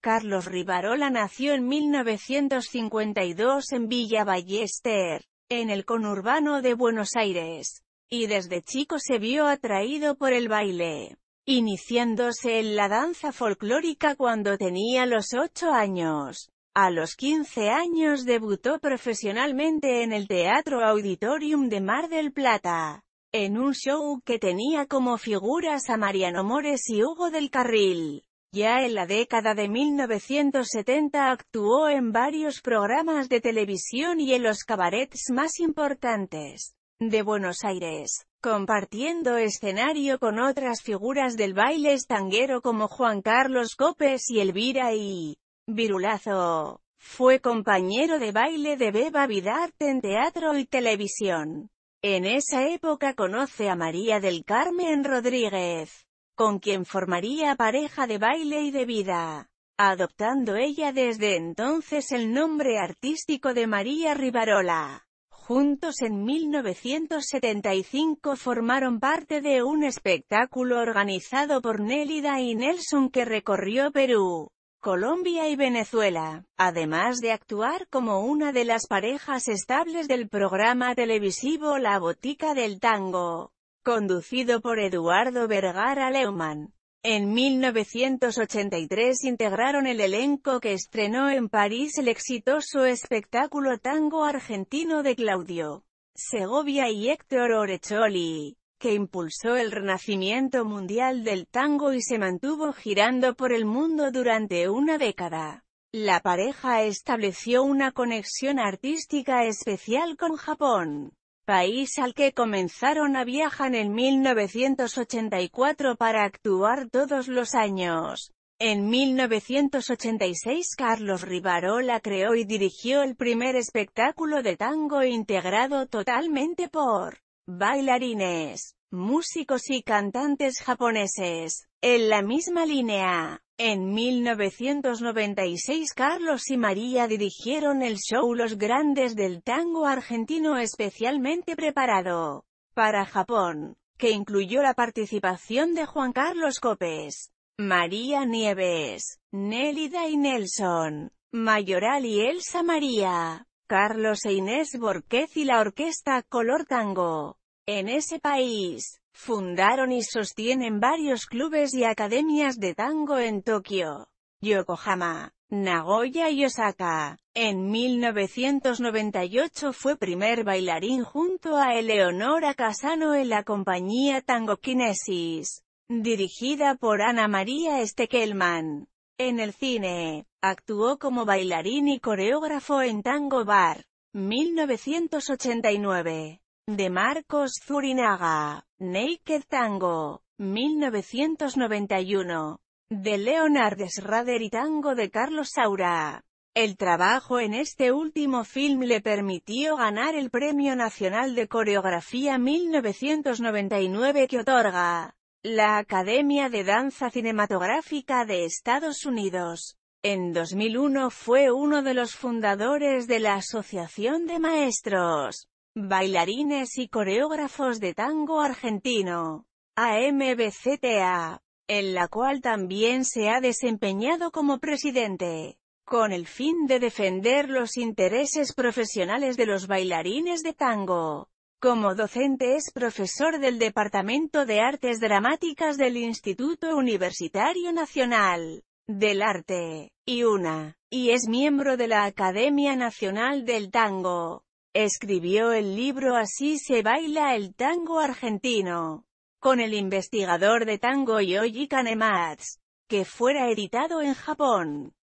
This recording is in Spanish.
Carlos Rivarola nació en 1952 en Villa Ballester, en el conurbano de Buenos Aires, y desde chico se vio atraído por el baile, iniciándose en la danza folclórica cuando tenía los 8 años. A los 15 años debutó profesionalmente en el Teatro Auditorium de Mar del Plata, en un show que tenía como figuras a Mariano Mores y Hugo del Carril. Ya en la década de 1970 actuó en varios programas de televisión y en los cabarets más importantes de Buenos Aires, compartiendo escenario con otras figuras del baile estanguero como Juan Carlos Copes y Elvira y Virulazo. Fue compañero de baile de Beba Vidarte en teatro y televisión. En esa época conoce a María del Carmen Rodríguez, con quien formaría pareja de baile y de vida, adoptando ella desde entonces el nombre artístico de María Rivarola. Juntos en 1975 formaron parte de un espectáculo organizado por Nélida y Nelson que recorrió Perú, Colombia y Venezuela, además de actuar como una de las parejas estables del programa televisivo La Botica del Tango conducido por Eduardo Vergara Leumann. En 1983 integraron el elenco que estrenó en París el exitoso espectáculo tango argentino de Claudio Segovia y Héctor Orecholi, que impulsó el renacimiento mundial del tango y se mantuvo girando por el mundo durante una década. La pareja estableció una conexión artística especial con Japón país al que comenzaron a viajar en 1984 para actuar todos los años. En 1986 Carlos Rivarola creó y dirigió el primer espectáculo de tango integrado totalmente por bailarines, músicos y cantantes japoneses, en la misma línea. En 1996 Carlos y María dirigieron el show Los Grandes del Tango Argentino especialmente preparado para Japón, que incluyó la participación de Juan Carlos Copes, María Nieves, Nélida y Nelson, Mayoral y Elsa María, Carlos e Inés Borquez y la orquesta Color Tango. En ese país, Fundaron y sostienen varios clubes y academias de tango en Tokio, Yokohama, Nagoya y Osaka. En 1998 fue primer bailarín junto a Eleonora Casano en la compañía Tango Kinesis, dirigida por Ana María Stekelman. En el cine, actuó como bailarín y coreógrafo en Tango Bar, 1989 de Marcos Zurinaga, Naked Tango, 1991, de Leonard Schrader y Tango de Carlos Saura. El trabajo en este último film le permitió ganar el Premio Nacional de Coreografía 1999 que otorga la Academia de Danza Cinematográfica de Estados Unidos. En 2001 fue uno de los fundadores de la Asociación de Maestros bailarines y coreógrafos de tango argentino, AMBCTA, en la cual también se ha desempeñado como presidente, con el fin de defender los intereses profesionales de los bailarines de tango. Como docente es profesor del Departamento de Artes Dramáticas del Instituto Universitario Nacional del Arte, y una, y es miembro de la Academia Nacional del Tango. Escribió el libro Así se baila el tango argentino, con el investigador de tango Yoji Kanematsu, que fuera editado en Japón.